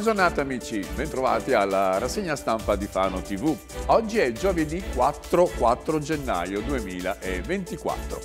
Buona giornata amici, bentrovati alla rassegna stampa di Fano TV. Oggi è giovedì 4-4 gennaio 2024.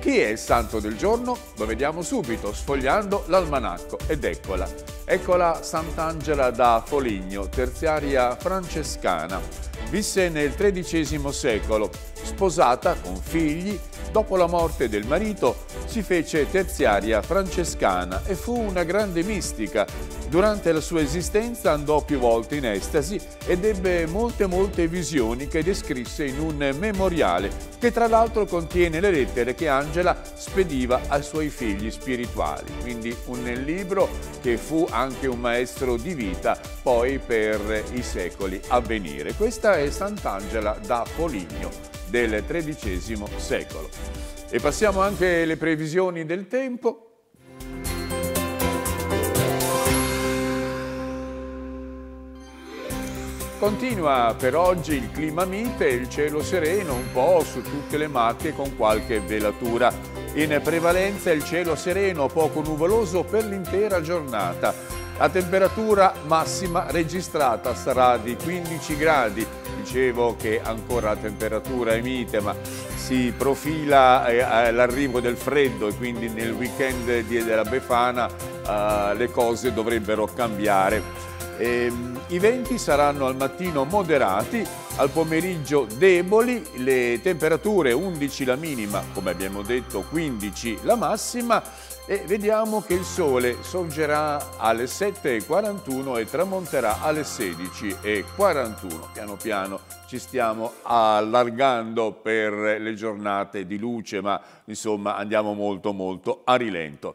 Chi è il santo del giorno? Lo vediamo subito sfogliando l'almanacco ed eccola. Eccola Sant'Angela da Foligno, terziaria francescana. Visse nel XIII secolo, sposata con figli Dopo la morte del marito si fece terziaria francescana e fu una grande mistica. Durante la sua esistenza andò più volte in estasi ed ebbe molte molte visioni che descrisse in un memoriale che tra l'altro contiene le lettere che Angela spediva ai suoi figli spirituali. Quindi un libro che fu anche un maestro di vita poi per i secoli a venire. Questa è Sant'Angela da Poligno del XIII secolo. E passiamo anche alle previsioni del tempo. Continua per oggi il clima mite e il cielo sereno un po' su tutte le macchie con qualche velatura. In prevalenza il cielo sereno, poco nuvoloso per l'intera giornata la temperatura massima registrata sarà di 15 gradi, dicevo che ancora la temperatura è mite ma si profila eh, eh, l'arrivo del freddo e quindi nel weekend della Befana eh, le cose dovrebbero cambiare. E, ehm, I venti saranno al mattino moderati, al pomeriggio deboli, le temperature 11 la minima, come abbiamo detto 15 la massima, e vediamo che il sole sorgerà alle 7.41 e tramonterà alle 16.41. Piano piano ci stiamo allargando per le giornate di luce, ma insomma andiamo molto molto a rilento.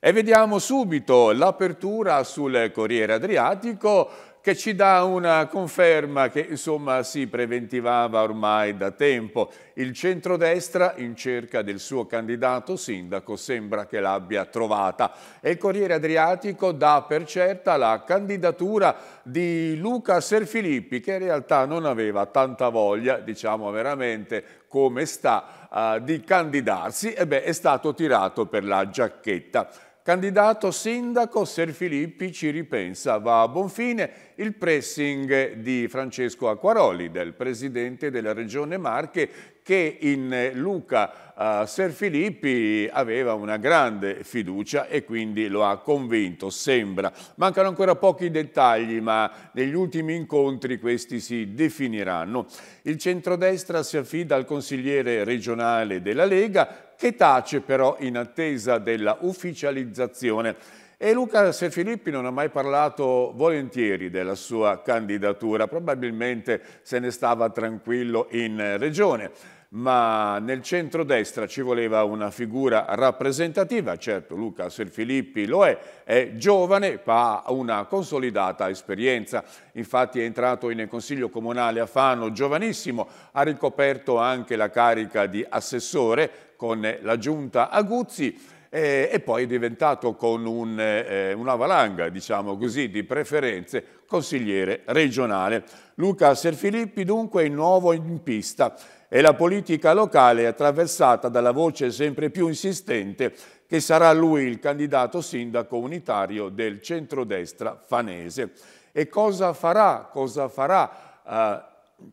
E vediamo subito l'apertura sul Corriere Adriatico che ci dà una conferma che insomma si preventivava ormai da tempo. Il centrodestra in cerca del suo candidato sindaco sembra che l'abbia trovata e il Corriere Adriatico dà per certa la candidatura di Luca Serfilippi che in realtà non aveva tanta voglia, diciamo veramente come sta, uh, di candidarsi e beh, è stato tirato per la giacchetta. Candidato sindaco Ser Filippi ci ripensa, va a buon fine il pressing di Francesco Acquaroli, del presidente della regione Marche, che in eh, Luca uh, Serfilippi aveva una grande fiducia e quindi lo ha convinto, sembra. Mancano ancora pochi dettagli, ma negli ultimi incontri questi si definiranno. Il centrodestra si affida al consigliere regionale della Lega, che tace però in attesa della ufficializzazione e Luca Sefilippi non ha mai parlato volentieri della sua candidatura, probabilmente se ne stava tranquillo in regione, ma nel centrodestra ci voleva una figura rappresentativa, certo Luca Serfilippi lo è, è giovane, ma ha una consolidata esperienza, infatti è entrato in Consiglio Comunale a Fano giovanissimo, ha ricoperto anche la carica di assessore con la giunta Aguzzi, eh, e poi è diventato con un, eh, una valanga, diciamo così, di preferenze consigliere regionale. Luca Serfilippi dunque è nuovo in pista e la politica locale è attraversata dalla voce sempre più insistente che sarà lui il candidato sindaco unitario del centrodestra fanese. E cosa farà? Cosa farà eh,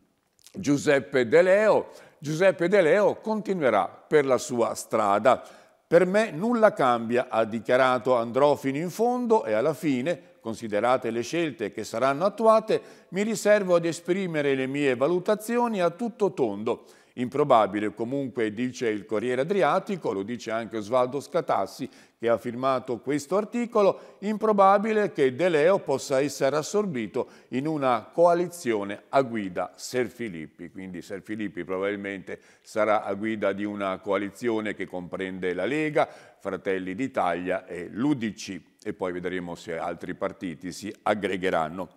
Giuseppe De Leo? Giuseppe De Leo continuerà per la sua strada per me nulla cambia, ha dichiarato andrò fino in fondo e alla fine, considerate le scelte che saranno attuate, mi riservo ad esprimere le mie valutazioni a tutto tondo improbabile, comunque dice il Corriere Adriatico, lo dice anche Osvaldo Scatassi che ha firmato questo articolo, improbabile che De Leo possa essere assorbito in una coalizione a guida Ser Filippi, quindi Ser Filippi probabilmente sarà a guida di una coalizione che comprende la Lega, Fratelli d'Italia e l'Udc e poi vedremo se altri partiti si aggregheranno.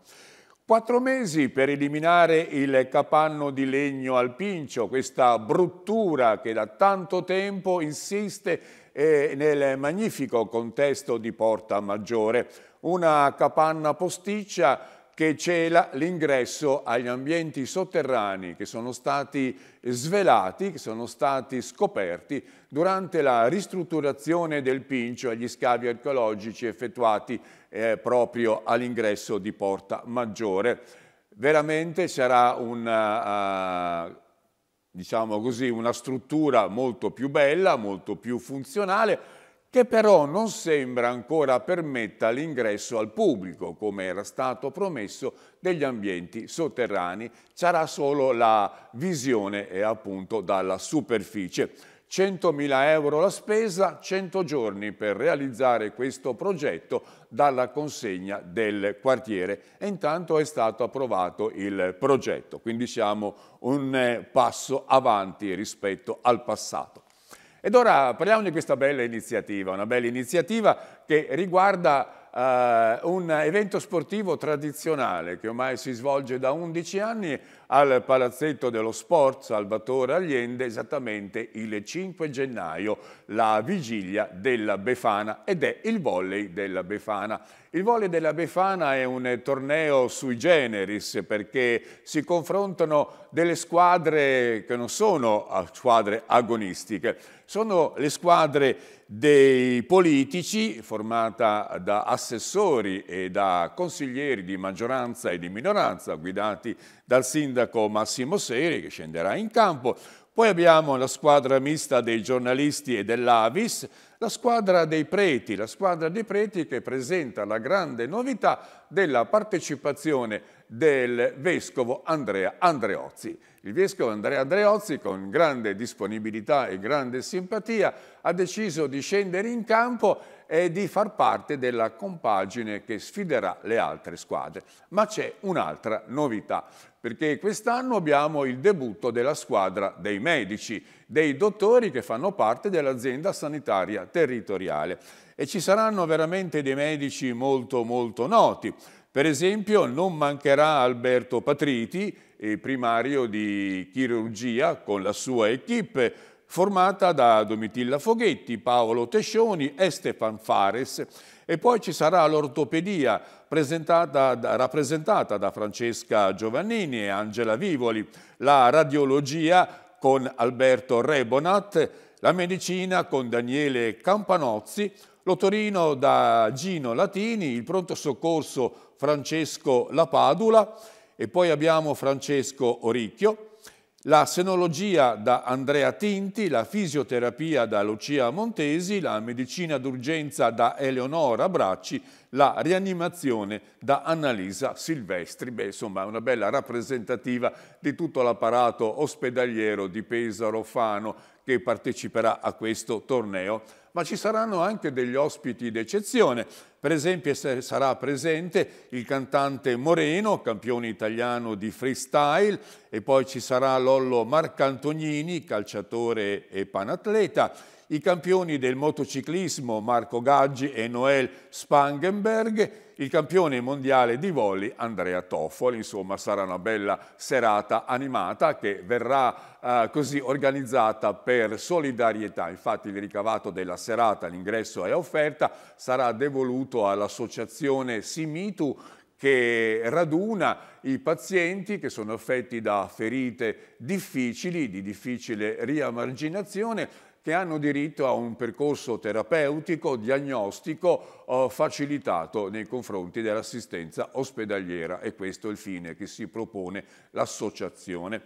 Quattro mesi per eliminare il capanno di legno al pincio, questa bruttura che da tanto tempo insiste eh, nel magnifico contesto di Porta Maggiore. Una capanna posticcia che cela l'ingresso agli ambienti sotterranei che sono stati svelati, che sono stati scoperti durante la ristrutturazione del Pincio e gli scavi archeologici effettuati eh, proprio all'ingresso di Porta Maggiore. Veramente sarà una, uh, eh, diciamo così, una struttura molto più bella, molto più funzionale, che però non sembra ancora permetta l'ingresso al pubblico, come era stato promesso, degli ambienti sotterranei. Sarà solo la visione eh, appunto dalla superficie. 100.000 euro la spesa, 100 giorni per realizzare questo progetto dalla consegna del quartiere. E intanto è stato approvato il progetto, quindi siamo un eh, passo avanti rispetto al passato. Ed ora parliamo di questa bella iniziativa, una bella iniziativa che riguarda eh, un evento sportivo tradizionale che ormai si svolge da 11 anni al Palazzetto dello Sport Salvatore Allende esattamente il 5 gennaio, la vigilia della Befana ed è il volley della Befana. Il volley della Befana è un torneo sui generis perché si confrontano delle squadre che non sono ah, squadre agonistiche, sono le squadre dei politici formata da assessori e da consiglieri di maggioranza e di minoranza guidati dal sindaco Massimo Seri che scenderà in campo. Poi abbiamo la squadra mista dei giornalisti e dell'Avis, la squadra dei preti, la squadra dei preti che presenta la grande novità della partecipazione del vescovo Andrea Andreozzi. Il vescovo Andrea Andreozzi con grande disponibilità e grande simpatia ha deciso di scendere in campo e di far parte della compagine che sfiderà le altre squadre. Ma c'è un'altra novità perché quest'anno abbiamo il debutto della squadra dei medici, dei dottori che fanno parte dell'azienda sanitaria territoriale e ci saranno veramente dei medici molto molto noti. Per esempio non mancherà Alberto Patriti, primario di chirurgia con la sua equipe, formata da Domitilla Foghetti, Paolo Tescioni e Stefan Fares e poi ci sarà l'ortopedia rappresentata da Francesca Giovannini e Angela Vivoli, la radiologia con Alberto Rebonat, la medicina con Daniele Campanozzi, l'otorino da Gino Latini, il pronto soccorso Francesco Lapadula e poi abbiamo Francesco Oricchio, la senologia da Andrea Tinti, la fisioterapia da Lucia Montesi, la medicina d'urgenza da Eleonora Bracci, la rianimazione da Annalisa Silvestri. Beh, insomma, una bella rappresentativa di tutto l'apparato ospedaliero di Pesaro Fano che parteciperà a questo torneo ma ci saranno anche degli ospiti d'eccezione. Per esempio sarà presente il cantante Moreno, campione italiano di freestyle, e poi ci sarà Lollo Marcantognini, calciatore e panatleta, i campioni del motociclismo Marco Gaggi e Noel Spangenberg, il campione mondiale di voli Andrea Toffoli. Insomma sarà una bella serata animata che verrà eh, così organizzata per solidarietà. Infatti il ricavato della serata, l'ingresso è offerta, sarà devoluto all'associazione Simitu che raduna i pazienti che sono affetti da ferite difficili, di difficile riamarginazione che hanno diritto a un percorso terapeutico, diagnostico eh, facilitato nei confronti dell'assistenza ospedaliera e questo è il fine che si propone l'associazione.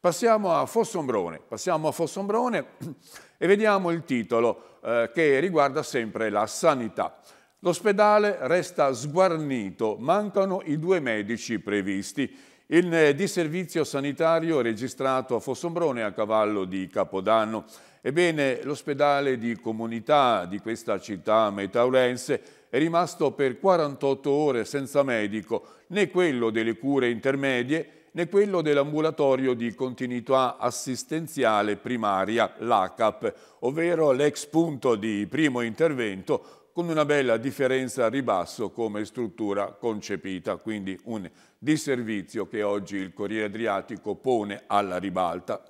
Passiamo a Fossombrone, passiamo a Fossombrone e vediamo il titolo eh, che riguarda sempre la sanità. L'ospedale resta sguarnito, mancano i due medici previsti. Il eh, disservizio sanitario registrato a Fossombrone a cavallo di Capodanno Ebbene, l'ospedale di comunità di questa città metaurense è rimasto per 48 ore senza medico, né quello delle cure intermedie né quello dell'ambulatorio di continuità assistenziale primaria, l'ACAP, ovvero l'ex punto di primo intervento con una bella differenza a ribasso come struttura concepita, quindi un disservizio che oggi il Corriere Adriatico pone alla ribalta.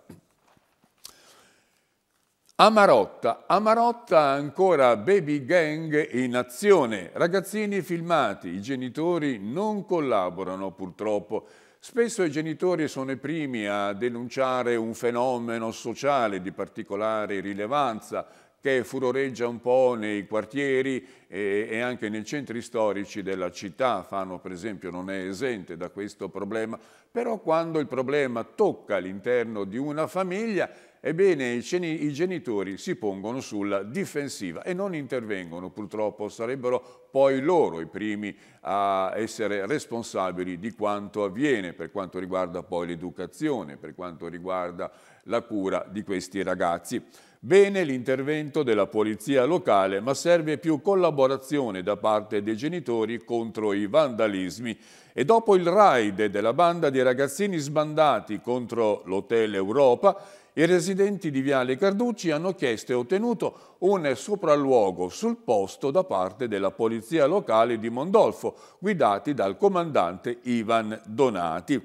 Amarotta, Amarotta ancora baby gang in azione, ragazzini filmati, i genitori non collaborano purtroppo. Spesso i genitori sono i primi a denunciare un fenomeno sociale di particolare rilevanza che furoreggia un po' nei quartieri e, anche nei centri storici della città. Fano, per esempio, non è esente da questo problema, però quando il problema tocca l'interno di una famiglia Ebbene, i genitori si pongono sulla difensiva e non intervengono, purtroppo sarebbero poi loro i primi a essere responsabili di quanto avviene per quanto riguarda poi l'educazione, per quanto riguarda la cura di questi ragazzi. Bene l'intervento della polizia locale, ma serve più collaborazione da parte dei genitori contro i vandalismi. E dopo il raid della banda di ragazzini sbandati contro l'Hotel Europa, i residenti di Viale Carducci hanno chiesto e ottenuto un sopralluogo sul posto da parte della polizia locale di Mondolfo, guidati dal comandante Ivan Donati.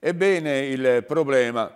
Ebbene, il problema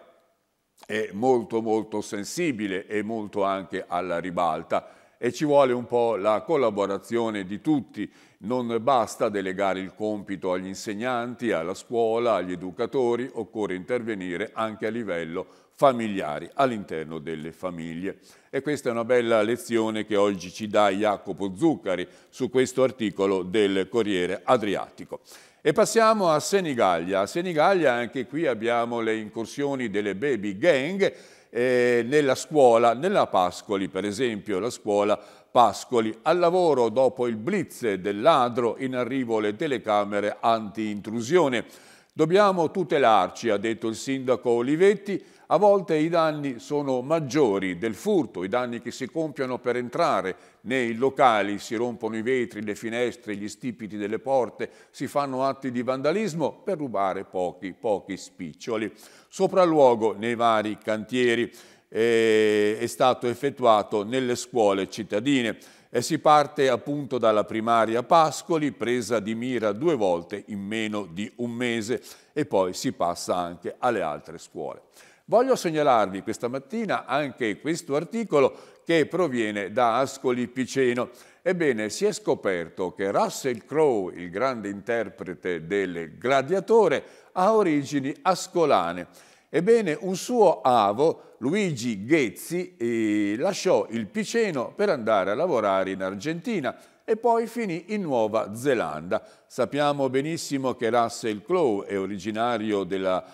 è molto molto sensibile e molto anche alla ribalta e ci vuole un po' la collaborazione di tutti. Non basta delegare il compito agli insegnanti, alla scuola, agli educatori, occorre intervenire anche a livello familiari all'interno delle famiglie. E questa è una bella lezione che oggi ci dà Jacopo Zuccari su questo articolo del Corriere Adriatico. E passiamo a Senigallia. A Senigallia anche qui abbiamo le incursioni delle baby gang eh, nella scuola, nella Pascoli per esempio, la scuola Pascoli. Al lavoro dopo il blitz del ladro in arrivo le telecamere anti-intrusione. Dobbiamo tutelarci, ha detto il sindaco Olivetti, a volte i danni sono maggiori del furto, i danni che si compiono per entrare nei locali, si rompono i vetri, le finestre, gli stipiti delle porte, si fanno atti di vandalismo per rubare pochi, pochi spiccioli. Sopralluogo nei vari cantieri eh, è stato effettuato nelle scuole cittadine. E eh, si parte appunto dalla primaria Pascoli, presa di mira due volte in meno di un mese, e poi si passa anche alle altre scuole. Voglio segnalarvi questa mattina anche questo articolo che proviene da Ascoli Piceno. Ebbene, si è scoperto che Russell Crowe, il grande interprete del gladiatore, ha origini ascolane. Ebbene, un suo avo, Luigi Ghezzi, eh, lasciò il Piceno per andare a lavorare in Argentina e poi finì in Nuova Zelanda. Sappiamo benissimo che Russell Crowe è originario della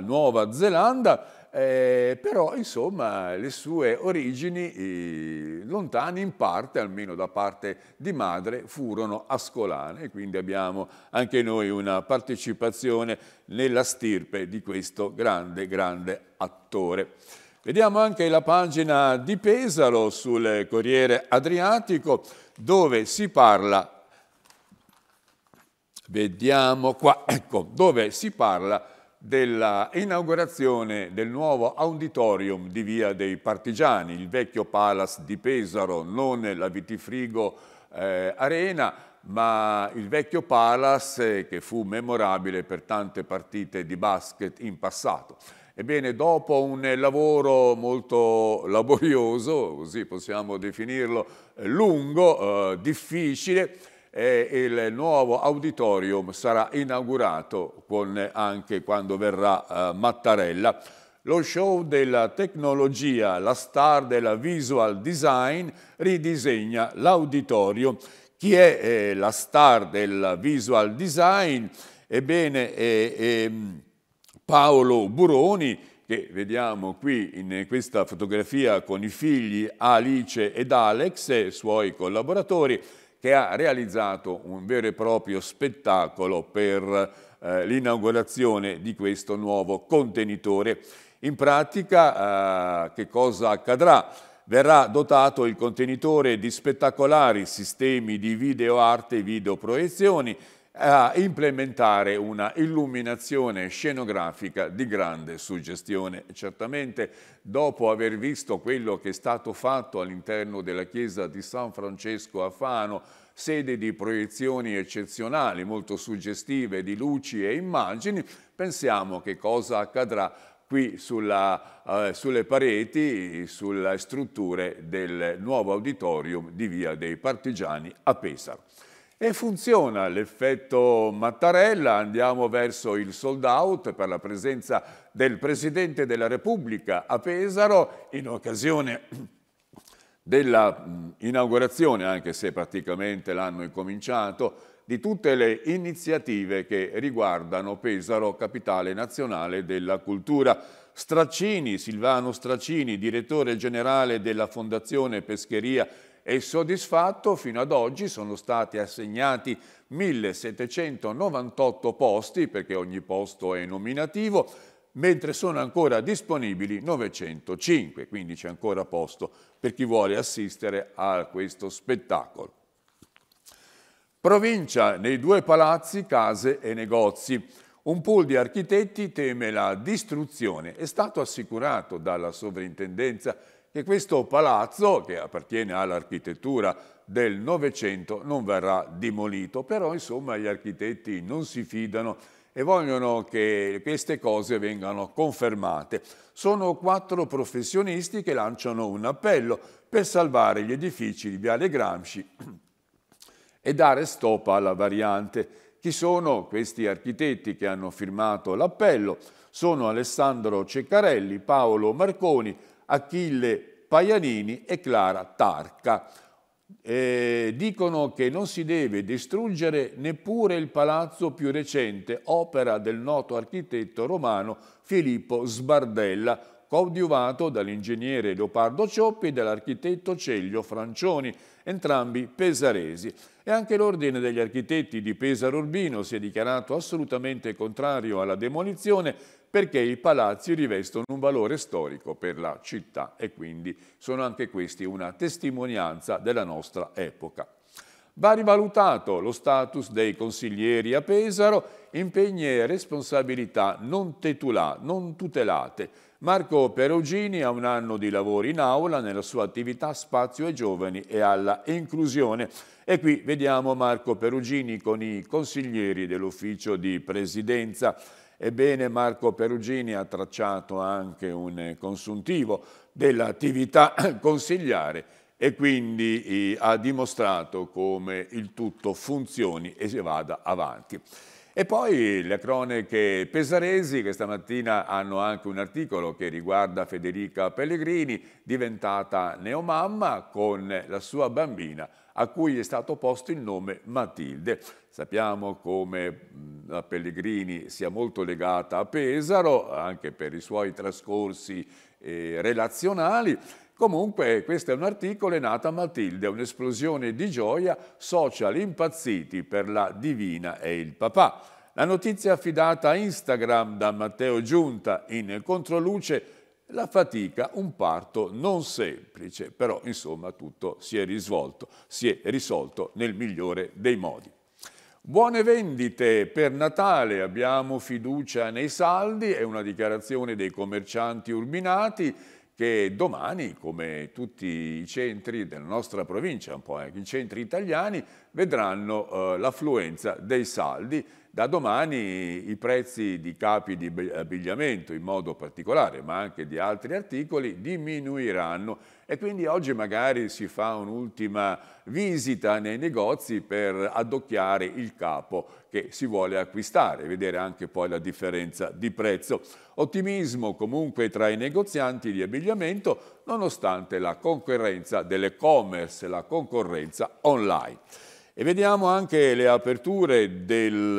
uh, Nuova Zelanda, eh, però insomma le sue origini eh, lontane in parte, almeno da parte di madre, furono ascolane, quindi abbiamo anche noi una partecipazione nella stirpe di questo grande, grande attore. Vediamo anche la pagina di Pesaro sul Corriere Adriatico dove si parla vediamo qua, ecco, dove si parla dell'inaugurazione del nuovo auditorium di Via dei Partigiani, il vecchio Palace di Pesaro, non la Vitifrigo eh, Arena, ma il vecchio Palace eh, che fu memorabile per tante partite di basket in passato. Ebbene, dopo un lavoro molto laborioso, così possiamo definirlo, eh, lungo, eh, difficile, eh, il nuovo auditorium sarà inaugurato con, anche quando verrà eh, Mattarella. Lo show della tecnologia, la star della visual design, ridisegna l'auditorium. Chi è eh, la star del visual design? Ebbene, eh, ehm, Paolo Buroni, che vediamo qui in questa fotografia con i figli Alice ed Alex, suoi collaboratori, che ha realizzato un vero e proprio spettacolo per eh, l'inaugurazione di questo nuovo contenitore. In pratica eh, che cosa accadrà? Verrà dotato il contenitore di spettacolari sistemi di videoarte e videoproiezioni a implementare una illuminazione scenografica di grande suggestione. Certamente dopo aver visto quello che è stato fatto all'interno della chiesa di San Francesco a Fano, sede di proiezioni eccezionali, molto suggestive di luci e immagini, pensiamo che cosa accadrà qui sulla, eh, sulle pareti, sulle strutture del nuovo auditorium di Via dei Partigiani a Pesaro. E funziona l'effetto Mattarella, andiamo verso il sold out per la presenza del Presidente della Repubblica a Pesaro in occasione dell'inaugurazione, mm, anche se praticamente l'hanno incominciato, di tutte le iniziative che riguardano Pesaro, capitale nazionale della cultura. Straccini, Silvano Straccini, direttore generale della Fondazione Pescheria e soddisfatto fino ad oggi sono stati assegnati 1798 posti, perché ogni posto è nominativo, mentre sono ancora disponibili 905, quindi c'è ancora posto per chi vuole assistere a questo spettacolo. Provincia, nei due palazzi, case e negozi. Un pool di architetti teme la distruzione. È stato assicurato dalla sovrintendenza che questo palazzo, che appartiene all'architettura del Novecento, non verrà demolito. Però, insomma, gli architetti non si fidano e vogliono che queste cose vengano confermate. Sono quattro professionisti che lanciano un appello per salvare gli edifici di Viale Gramsci e dare stop alla variante. Chi sono questi architetti che hanno firmato l'appello? Sono Alessandro Ceccarelli, Paolo Marconi, Achille Paianini e Clara Tarca. Eh, dicono che non si deve distruggere neppure il palazzo più recente, opera del noto architetto romano Filippo Sbardella, coadiuvato dall'ingegnere Leopardo Cioppi e dall'architetto Ceglio Francioni, entrambi pesaresi. E anche l'Ordine degli Architetti di Pesaro Urbino si è dichiarato assolutamente contrario alla demolizione perché i palazzi rivestono un valore storico per la città e quindi sono anche questi una testimonianza della nostra epoca va rivalutato lo status dei consiglieri a Pesaro, impegni e responsabilità non, tetulà, non tutelate. Marco Perugini ha un anno di lavoro in aula nella sua attività Spazio ai Giovani e alla Inclusione. E qui vediamo Marco Perugini con i consiglieri dell'ufficio di presidenza. Ebbene Marco Perugini ha tracciato anche un consuntivo dell'attività consigliare e quindi ha dimostrato come il tutto funzioni e si vada avanti. E poi le cronache pesaresi questa mattina hanno anche un articolo che riguarda Federica Pellegrini, diventata neomamma con la sua bambina a cui è stato posto il nome Matilde. Sappiamo come la Pellegrini sia molto legata a Pesaro, anche per i suoi trascorsi eh, relazionali, Comunque questo è un articolo, è nata Matilde, un'esplosione di gioia, social impazziti per la divina e il papà. La notizia affidata a Instagram da Matteo Giunta in controluce la fatica, un parto non semplice, però insomma tutto si è risvolto, si è risolto nel migliore dei modi. Buone vendite per Natale, abbiamo fiducia nei saldi, è una dichiarazione dei commercianti urbinati, che domani, come tutti i centri della nostra provincia, un po' anche i centri italiani, vedranno eh, l'affluenza dei saldi da domani i prezzi di capi di abbigliamento in modo particolare, ma anche di altri articoli, diminuiranno e quindi oggi magari si fa un'ultima visita nei negozi per addocchiare il capo che si vuole acquistare, vedere anche poi la differenza di prezzo. Ottimismo comunque tra i negozianti di abbigliamento nonostante la concorrenza dell'e-commerce, la concorrenza online. E vediamo anche le aperture del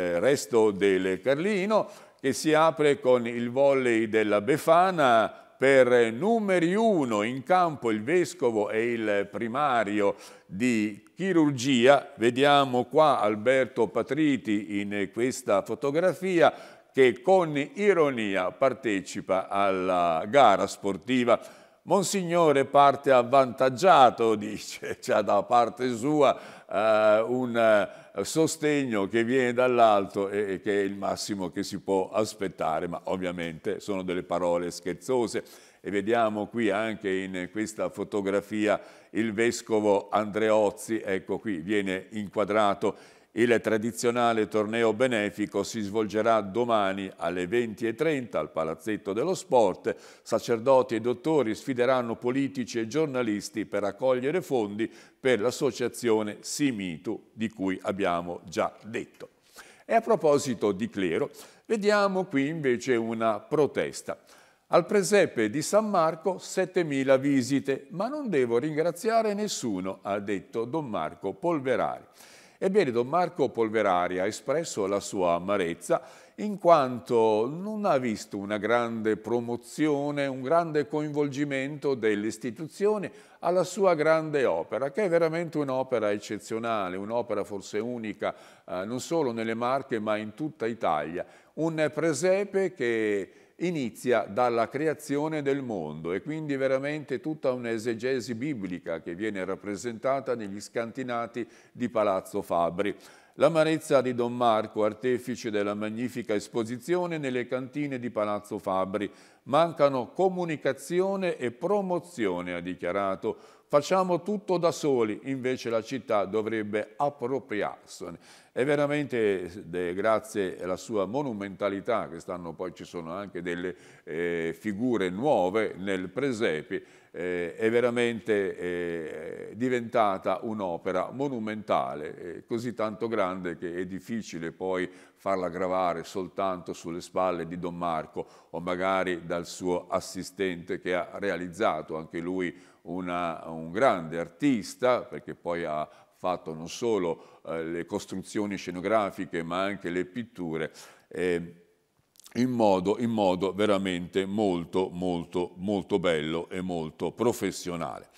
eh, resto del Carlino che si apre con il volley della Befana per numeri uno in campo il vescovo e il primario di chirurgia. Vediamo qua Alberto Patriti in questa fotografia che con ironia partecipa alla gara sportiva Monsignore parte avvantaggiato, dice, c'è da parte sua eh, un eh, sostegno che viene dall'alto e, e, che è il massimo che si può aspettare, ma ovviamente sono delle parole scherzose. E vediamo qui anche in questa fotografia il vescovo Andreozzi, ecco qui, viene inquadrato il tradizionale torneo benefico si svolgerà domani alle 20.30 al Palazzetto dello Sport. Sacerdoti e dottori sfideranno politici e giornalisti per raccogliere fondi per l'associazione Simitu, di cui abbiamo già detto. E a proposito di clero, vediamo qui invece una protesta. Al presepe di San Marco 7.000 visite, ma non devo ringraziare nessuno, ha detto Don Marco Polverari. Ebbene, Don Marco Polverari ha espresso la sua amarezza in quanto non ha visto una grande promozione, un grande coinvolgimento delle istituzioni alla sua grande opera, che è veramente un'opera eccezionale, un'opera forse unica eh, non solo nelle Marche ma in tutta Italia. Un presepe che inizia dalla creazione del mondo e quindi veramente tutta un'esegesi biblica che viene rappresentata negli scantinati di Palazzo Fabri. L'amarezza di Don Marco, artefice della magnifica esposizione nelle cantine di Palazzo Fabri. Mancano comunicazione e promozione, ha dichiarato, Facciamo tutto da soli, invece la città dovrebbe appropriarsene. E veramente grazie alla sua monumentalità, quest'anno poi ci sono anche delle eh, figure nuove nel presepe, eh, è veramente eh, diventata un'opera monumentale, eh, così tanto grande che è difficile poi farla gravare soltanto sulle spalle di Don Marco o magari dal suo assistente che ha realizzato anche lui una, un grande artista, perché poi ha fatto non solo eh, le costruzioni scenografiche ma anche le pitture. Eh, in modo, in modo veramente molto, molto, molto bello e molto professionale.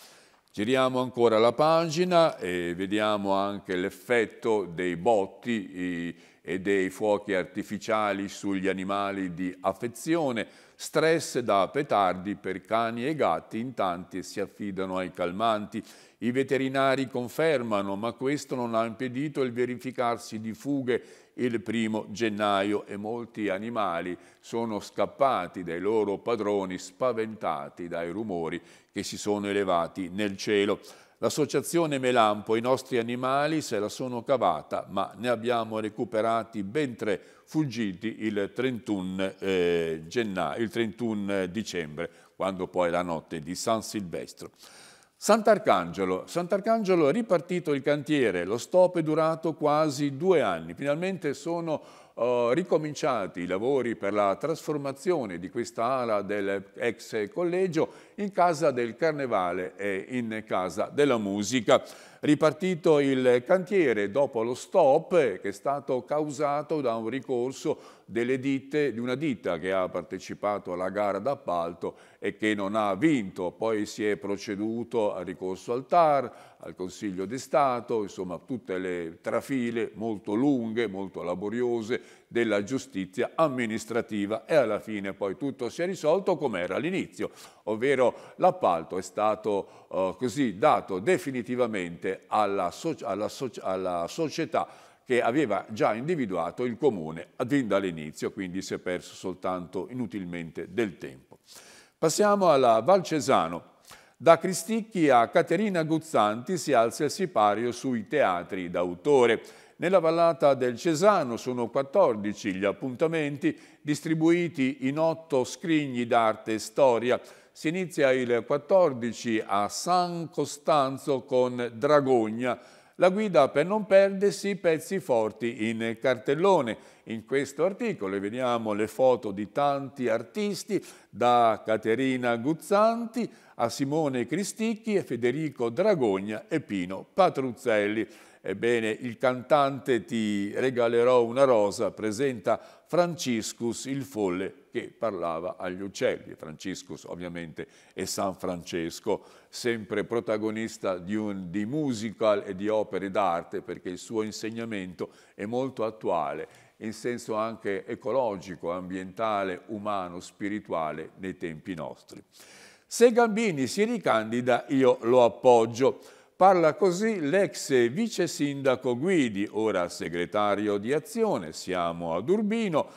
Giriamo ancora la pagina e vediamo anche l'effetto dei botti e dei fuochi artificiali sugli animali di affezione, stress da petardi per cani e gatti, in tanti si affidano ai calmanti. I veterinari confermano, ma questo non ha impedito il verificarsi di fughe il primo gennaio e molti animali sono scappati dai loro padroni spaventati dai rumori che si sono elevati nel cielo. L'associazione Melampo, i nostri animali se la sono cavata, ma ne abbiamo recuperati ben tre fuggiti il 31, eh, gennaio, il 31 dicembre, quando poi è la notte di San Silvestro. Sant'Arcangelo. Sant'Arcangelo è ripartito il cantiere, lo stop è durato quasi due anni. Finalmente sono ricominciati i lavori per la trasformazione di questa ala dell'ex collegio in casa del carnevale e in casa della musica. Ripartito il cantiere dopo lo stop che è stato causato da un ricorso delle ditte, di una ditta che ha partecipato alla gara d'appalto e che non ha vinto. Poi si è proceduto al ricorso al TAR, al Consiglio di Stato, insomma tutte le trafile molto lunghe, molto laboriose della giustizia amministrativa e alla fine poi tutto si è risolto come era all'inizio, ovvero l'appalto è stato eh, così dato definitivamente alla, so alla, so alla società che aveva già individuato il comune fin dall'inizio, quindi si è perso soltanto inutilmente del tempo. Passiamo alla Valcesano da Cristicchi a Caterina Guzzanti si alza il sipario sui teatri d'autore. Nella vallata del Cesano sono 14 gli appuntamenti distribuiti in otto scrigni d'arte e storia. Si inizia il 14 a San Costanzo con Dragogna, la guida per non perdersi pezzi forti in cartellone. In questo articolo vediamo le foto di tanti artisti, da Caterina Guzzanti a Simone Cristicchi Federico Dragogna e Pino Patruzzelli. Ebbene, il cantante Ti regalerò una rosa presenta Franciscus il folle che parlava agli uccelli. Franciscus ovviamente è San Francesco, sempre protagonista di, un, di musical e di opere d'arte perché il suo insegnamento è molto attuale in senso anche ecologico, ambientale, umano, spirituale nei tempi nostri. Se Gambini si ricandida io lo appoggio, Parla così l'ex vice sindaco Guidi, ora segretario di Azione, siamo ad Urbino,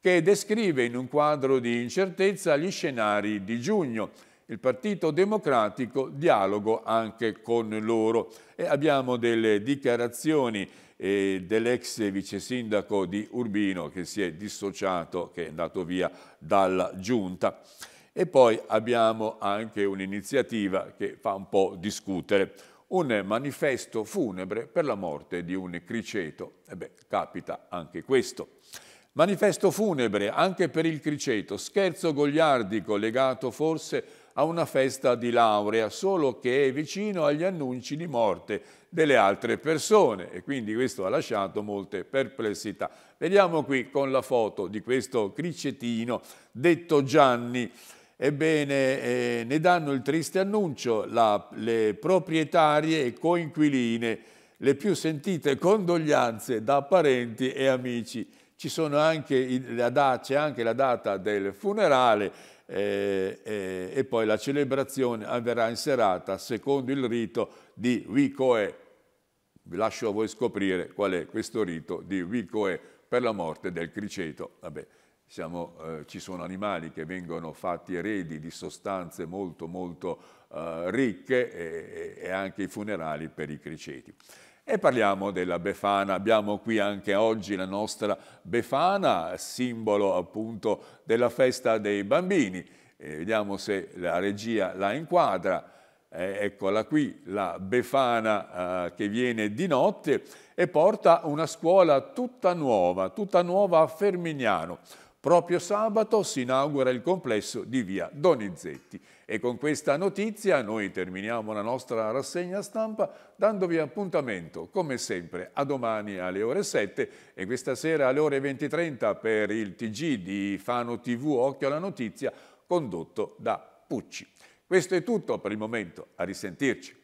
che descrive in un quadro di incertezza gli scenari di giugno. Il Partito Democratico dialogo anche con loro e abbiamo delle dichiarazioni eh, dell'ex vice sindaco di Urbino che si è dissociato, che è andato via dalla giunta. E poi abbiamo anche un'iniziativa che fa un po' discutere un manifesto funebre per la morte di un criceto. E beh, capita anche questo. Manifesto funebre anche per il criceto, scherzo goliardico legato forse a una festa di laurea, solo che è vicino agli annunci di morte delle altre persone e quindi questo ha lasciato molte perplessità. Vediamo qui con la foto di questo cricetino detto Gianni. Ebbene, eh, ne danno il triste annuncio la, le proprietarie e coinquiline, le più sentite condoglianze da parenti e amici. C'è anche, anche la data del funerale eh, eh, e poi la celebrazione avverrà in serata secondo il rito di Wicoe. Vi lascio a voi scoprire qual è questo rito di Wicoe per la morte del Criceto. Vabbè. Siamo, eh, ci sono animali che vengono fatti eredi di sostanze molto molto eh, ricche e, e, anche i funerali per i criceti. E parliamo della Befana, abbiamo qui anche oggi la nostra Befana, simbolo appunto della festa dei bambini. Eh, vediamo se la regia la inquadra. eccola qui, la Befana eh, che viene di notte e porta una scuola tutta nuova, tutta nuova a Fermignano Proprio sabato si inaugura il complesso di via Donizetti. E con questa notizia noi terminiamo la nostra rassegna stampa dandovi appuntamento, come sempre, a domani alle ore 7 e questa sera alle ore 20.30 per il TG di Fano TV Occhio alla Notizia condotto da Pucci. Questo è tutto per il momento, a risentirci.